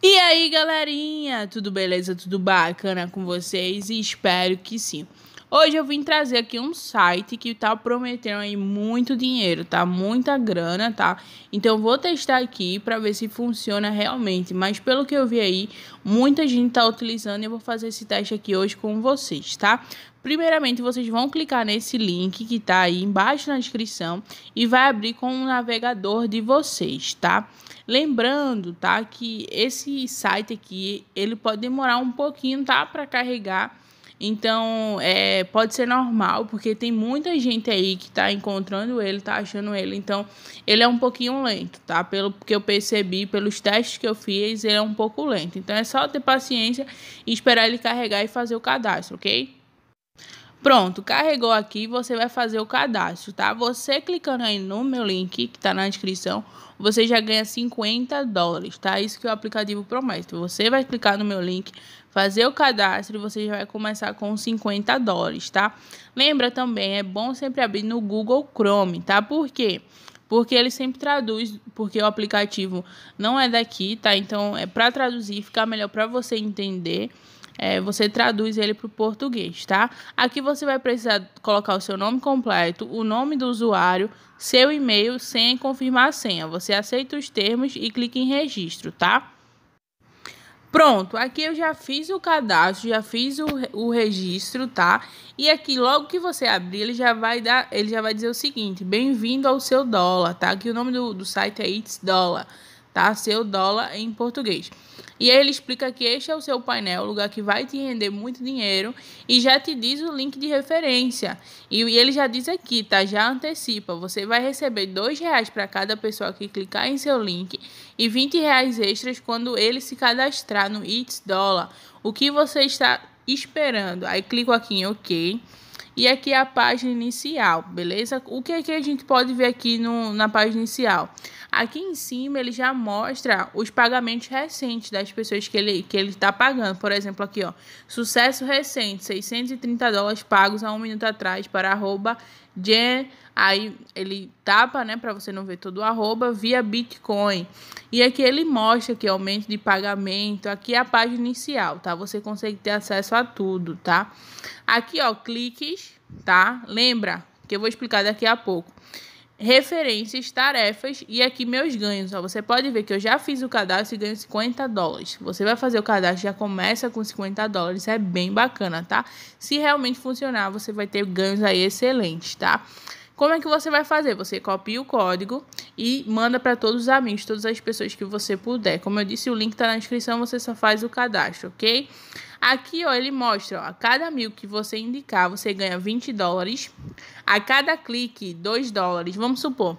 E aí, galerinha, tudo beleza? Tudo bacana com vocês? Espero que sim. Hoje eu vim trazer aqui um site que tá prometendo aí muito dinheiro, tá? Muita grana, tá? Então vou testar aqui para ver se funciona realmente, mas pelo que eu vi aí, muita gente tá utilizando e eu vou fazer esse teste aqui hoje com vocês, tá? Primeiramente, vocês vão clicar nesse link que está aí embaixo na descrição e vai abrir com o navegador de vocês, tá? Lembrando, tá, que esse site aqui, ele pode demorar um pouquinho, tá, para carregar. Então, é, pode ser normal, porque tem muita gente aí que está encontrando ele, está achando ele. Então, ele é um pouquinho lento, tá? Pelo que eu percebi, pelos testes que eu fiz, ele é um pouco lento. Então, é só ter paciência e esperar ele carregar e fazer o cadastro, ok? Pronto, carregou aqui, você vai fazer o cadastro, tá? Você clicando aí no meu link, que tá na descrição, você já ganha 50 dólares, tá? Isso que é o aplicativo promete. Você vai clicar no meu link, fazer o cadastro e você já vai começar com 50 dólares, tá? Lembra também, é bom sempre abrir no Google Chrome, tá? Por quê? porque ele sempre traduz, porque o aplicativo não é daqui, tá? Então, é para traduzir, ficar melhor para você entender é, você traduz ele para o português, tá? Aqui você vai precisar colocar o seu nome completo, o nome do usuário, seu e-mail, senha e confirmar a senha. Você aceita os termos e clica em registro, tá? Pronto, aqui eu já fiz o cadastro, já fiz o, o registro, tá? E aqui, logo que você abrir, ele já vai dar, ele já vai dizer o seguinte: bem-vindo ao seu dólar, tá? Que o nome do, do site é It's Dollar tá? Seu dólar em português. E aí ele explica que este é o seu painel, o lugar que vai te render muito dinheiro e já te diz o link de referência. E ele já diz aqui, tá? Já antecipa, você vai receber dois reais para cada pessoa que clicar em seu link e 20 reais extras quando ele se cadastrar no It's Dollar. O que você está esperando? Aí clico aqui em OK. E aqui é a página inicial, beleza? O que é que a gente pode ver aqui no, na página inicial? Aqui em cima ele já mostra os pagamentos recentes das pessoas que ele que ele está pagando. Por exemplo, aqui ó, sucesso recente, 630 dólares pagos há um minuto atrás para arroba Jen. Aí ele tapa, né, para você não ver todo o arroba via Bitcoin. E aqui ele mostra que aumento de pagamento. Aqui é a página inicial, tá? Você consegue ter acesso a tudo, tá? Aqui ó, cliques, tá? Lembra que eu vou explicar daqui a pouco referências, tarefas e aqui meus ganhos. Ó, você pode ver que eu já fiz o cadastro e ganho 50 dólares. Você vai fazer o cadastro, já começa com 50 dólares, é bem bacana, tá? Se realmente funcionar, você vai ter ganhos aí excelentes, tá? Como é que você vai fazer? Você copia o código e manda para todos os amigos, todas as pessoas que você puder. Como eu disse, o link está na descrição, você só faz o cadastro, ok? Aqui, ó, ele mostra, ó, a cada mil que você indicar, você ganha 20 dólares. A cada clique, 2 dólares. Vamos supor,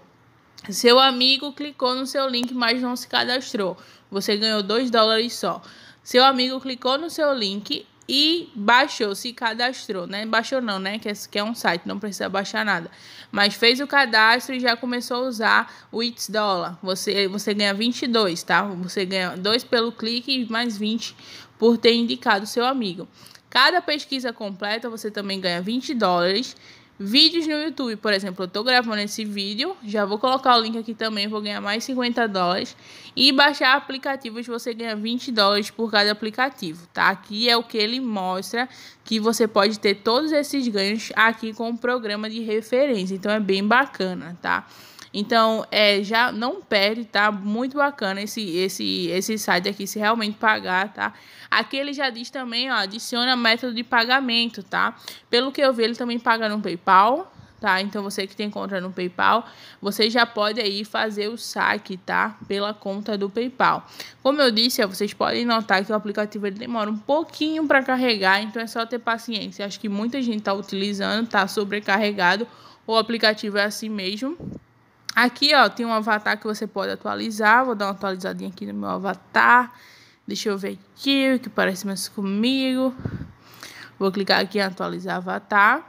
seu amigo clicou no seu link, mas não se cadastrou. Você ganhou 2 dólares só. Seu amigo clicou no seu link e baixou, se cadastrou, né? Baixou não, né? Que é, que é um site, não precisa baixar nada. Mas fez o cadastro e já começou a usar o It's Dollar. Você, você ganha 22, tá? Você ganha 2 pelo clique e mais 20 por ter indicado seu amigo. Cada pesquisa completa você também ganha 20 dólares. Vídeos no YouTube, por exemplo, eu estou gravando esse vídeo, já vou colocar o link aqui também, vou ganhar mais 50 dólares. E baixar aplicativos, você ganha 20 dólares por cada aplicativo, tá? Aqui é o que ele mostra que você pode ter todos esses ganhos aqui com o programa de referência, então é bem bacana, tá? Então, é, já não perde, tá? Muito bacana esse, esse, esse site aqui, se realmente pagar, tá? Aqui ele já diz também, ó, adiciona método de pagamento, tá? Pelo que eu vi, ele também paga no PayPal, tá? Então você que tem conta no PayPal, você já pode aí fazer o saque, tá? Pela conta do PayPal. Como eu disse, ó, vocês podem notar que o aplicativo ele demora um pouquinho para carregar, então é só ter paciência. Acho que muita gente tá utilizando, tá sobrecarregado. O aplicativo é assim mesmo. Aqui, ó, tem um avatar que você pode atualizar. Vou dar uma atualizadinha aqui no meu avatar. Deixa eu ver aqui o que parece mais comigo. Vou clicar aqui em atualizar avatar.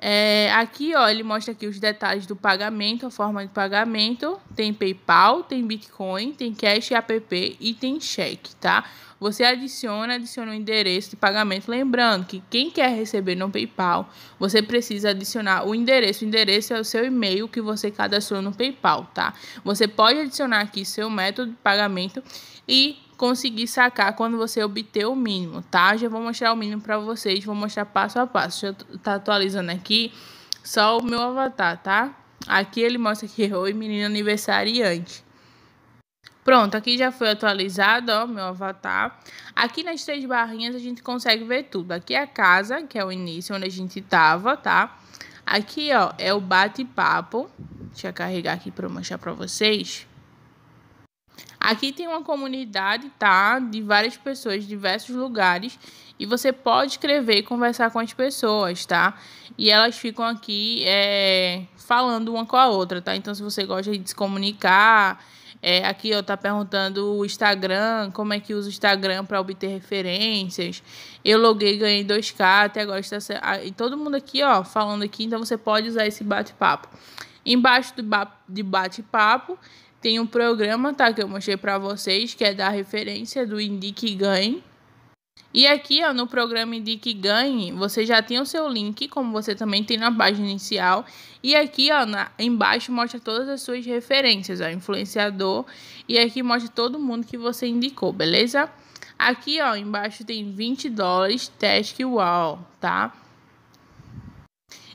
É, aqui, ó, ele mostra aqui os detalhes do pagamento, a forma de pagamento. Tem PayPal, tem Bitcoin, tem Cash App e tem cheque, tá? Você adiciona, adiciona o endereço de pagamento. Lembrando que quem quer receber no PayPal, você precisa adicionar o endereço. O endereço é o seu e-mail que você cadastrou no PayPal, tá? Você pode adicionar aqui seu método de pagamento e conseguir sacar quando você obter o mínimo, tá? Já vou mostrar o mínimo para vocês, vou mostrar passo a passo. Já tá atualizando aqui só o meu avatar, tá? Aqui ele mostra que errou e menino aniversariante. Pronto, aqui já foi atualizado, ó, meu avatar. Aqui nas três barrinhas a gente consegue ver tudo. Aqui é a casa, que é o início, onde a gente tava, tá? Aqui, ó, é o bate-papo. Deixa eu carregar aqui para mostrar para vocês. Aqui tem uma comunidade, tá? De várias pessoas, de diversos lugares. E você pode escrever e conversar com as pessoas, tá? E elas ficam aqui é, falando uma com a outra, tá? Então, se você gosta de se comunicar, é, aqui eu tá perguntando o Instagram, como é que usa o Instagram para obter referências. Eu loguei, ganhei 2K, até agora está e todo mundo aqui, ó, falando aqui, então você pode usar esse bate-papo. Embaixo do de bate-papo tem um programa, tá? Que eu mostrei para vocês, que é da referência do Indique Ganhe. E aqui, ó, no programa Indique Ganhe, você já tem o seu link, como você também tem na página inicial. E aqui, ó, na, embaixo mostra todas as suas referências, ó, influenciador. E aqui mostra todo mundo que você indicou, beleza? Aqui, ó, embaixo tem 20 dólares, Task Wall, tá?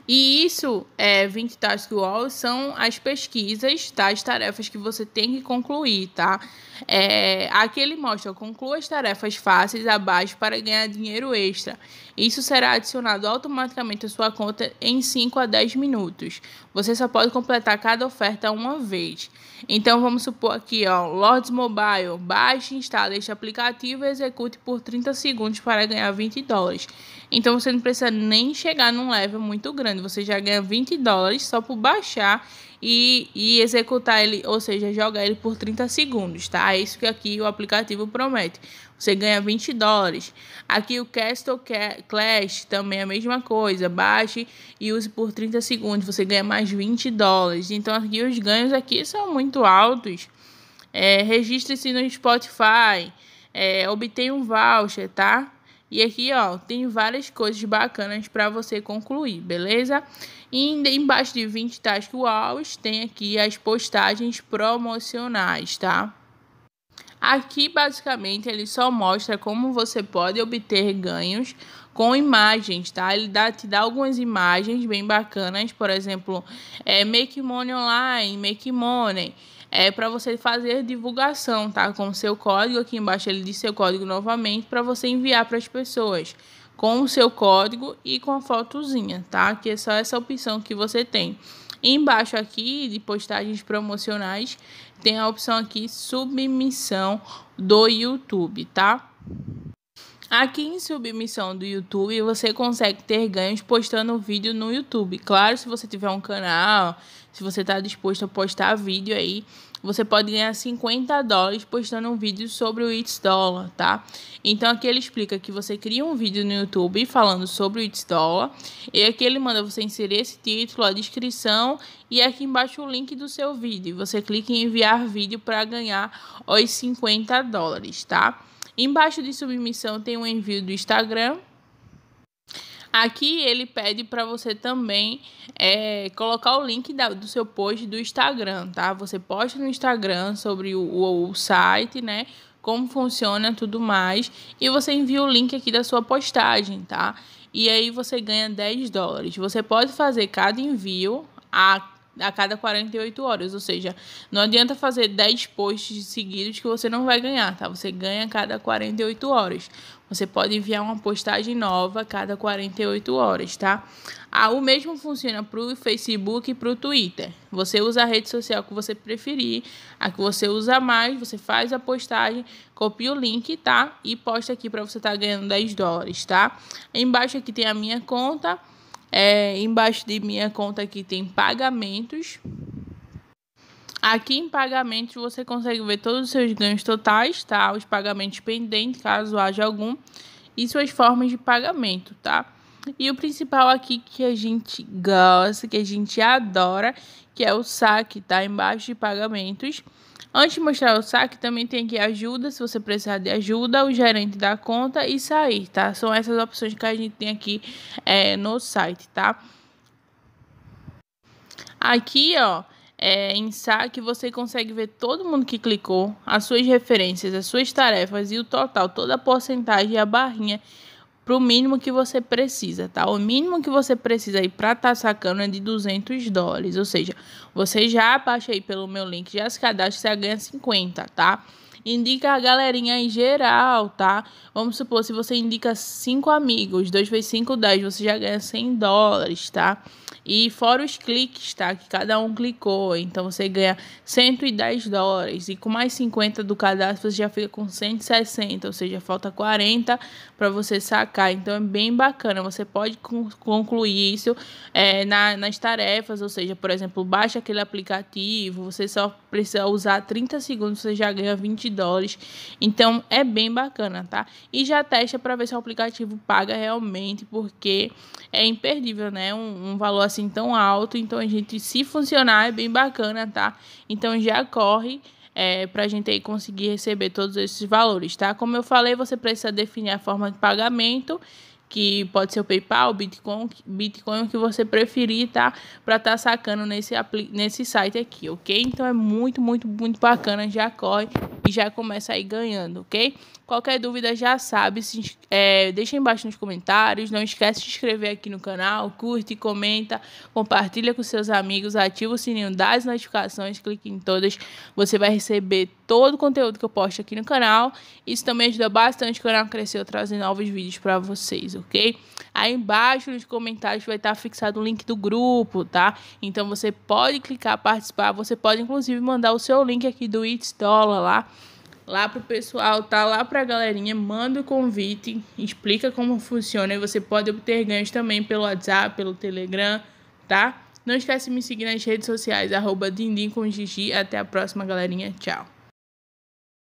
E isso, é, 20 Task Walls, são as pesquisas, tá? As tarefas que você tem que concluir, tá? É, aqui ele mostra, conclua as tarefas fáceis abaixo para ganhar dinheiro extra. Isso será adicionado automaticamente à sua conta em 5 a 10 minutos. Você só pode completar cada oferta uma vez. Então vamos supor aqui, ó, Lords Mobile, baixe, instale este aplicativo e execute por 30 segundos para ganhar 20 dólares. Então você não precisa nem chegar num level muito grande grande, você já ganha 20 dólares só por baixar e, e executar ele, ou seja, jogar ele por 30 segundos, tá? É isso que aqui o aplicativo promete. Você ganha 20 dólares. Aqui o Castle Clash também é a mesma coisa. Baixe e use por 30 segundos. Você ganha mais 20 dólares. Então aqui os ganhos aqui são muito altos. É, Registre-se no Spotify. É, obtenha um voucher, tá? E aqui, ó, tem várias coisas bacanas para você concluir, beleza? E embaixo de 20 Task Wows tem aqui as postagens promocionais, tá? Aqui, basicamente, ele só mostra como você pode obter ganhos com imagens, tá? Ele dá, te dá algumas imagens bem bacanas, por exemplo, é, Make Money Online, Make Money, é para você fazer divulgação, tá? Com o seu código aqui embaixo ele diz seu código novamente para você enviar para as pessoas com o seu código e com a fotozinha, tá? Que é só essa opção que você tem. Embaixo aqui de postagens promocionais tem a opção aqui submissão do YouTube, tá? Aqui em submissão do YouTube, você consegue ter ganhos postando vídeo no YouTube. Claro, se você tiver um canal, se você está disposto a postar vídeo aí, você pode ganhar 50 dólares postando um vídeo sobre o It's Dollar, tá? Então aqui ele explica que você cria um vídeo no YouTube falando sobre o It's Dollar, e aqui ele manda você inserir esse título, a descrição e aqui embaixo o link do seu vídeo. Você clica em enviar vídeo para ganhar os 50 dólares, tá? Embaixo de submissão tem um envio do Instagram. Aqui ele pede para você também é, colocar o link da, do seu post do Instagram, tá? Você posta no Instagram sobre o, o, o site, né? Como funciona tudo mais. E você envia o link aqui da sua postagem, tá? E aí você ganha 10 dólares. Você pode fazer cada envio a a cada 48 horas. Ou seja, não adianta fazer 10 posts seguidos que você não vai ganhar, tá? Você ganha a cada 48 horas. Você pode enviar uma postagem nova a cada 48 horas, tá? Ah, o mesmo funciona para o Facebook e para o Twitter. Você usa a rede social que você preferir, a que você usa mais, você faz a postagem, copia o link, tá? E posta aqui para você estar tá ganhando 10 dólares, tá? Embaixo aqui tem a minha conta é, embaixo de minha conta aqui tem pagamentos. Aqui em pagamentos você consegue ver todos os seus ganhos totais, tá? Os pagamentos pendentes, caso haja algum, e suas formas de pagamento, tá? E o principal aqui que a gente gosta, que a gente adora, que é o saque, tá? Embaixo de pagamentos. Antes de mostrar o saque, também tem aqui ajuda, se você precisar de ajuda, o gerente da conta e sair, tá? São essas opções que a gente tem aqui é, no site, tá? Aqui, ó, é, em saque você consegue ver todo mundo que clicou, as suas referências, as suas tarefas e o total, toda a porcentagem e a barrinha para o mínimo que você precisa, tá? O mínimo que você precisa aí para estar tá sacando é de 200 dólares, ou seja, você já baixa aí pelo meu link, já se cadastra, você ganha 50, tá? Indica a galerinha em geral, tá? Vamos supor, se você indica 5 amigos, 2 vezes 5, 10, você já ganha 100 dólares, tá? E fora os cliques, tá? Que cada um clicou. Então você ganha 110 dólares. E com mais 50 do cadastro, você já fica com 160. Ou seja, falta 40 para você sacar. Então é bem bacana. Você pode concluir isso é, na, nas tarefas. Ou seja, por exemplo, baixa aquele aplicativo. Você só precisa usar 30 segundos, você já ganha 20 dólares. Então é bem bacana, tá? E já testa para ver se o aplicativo paga realmente, porque é imperdível, né? Um, um valor assim assim tão alto. Então a gente, se funcionar, é bem bacana, tá? Então já corre é, para a gente aí conseguir receber todos esses valores, tá? Como eu falei, você precisa definir a forma de pagamento que pode ser o PayPal, Bitcoin, Bitcoin o que você preferir, tá? Para estar tá sacando nesse nesse site aqui, OK? Então é muito, muito, muito bacana, já corre e já começa aí ganhando, OK? Qualquer dúvida já sabe, se, é, deixa embaixo nos comentários, não esquece de se inscrever aqui no canal, curte, comenta, compartilha com seus amigos, ativa o sininho das notificações, clique em todas, você vai receber todo o conteúdo que eu posto aqui no canal. Isso também ajuda bastante o canal a crescer, eu novos vídeos para vocês, ok? Aí embaixo nos comentários vai estar fixado o link do grupo, tá? Então você pode clicar participar, você pode inclusive mandar o seu link aqui do It's Dollar lá lá pro pessoal, tá lá pra galerinha, manda o convite, explica como funciona e você pode obter ganhos também pelo WhatsApp, pelo Telegram, tá? Não esquece de me seguir nas redes sociais, arroba Dindim com Gigi. Até a próxima, galerinha. Tchau.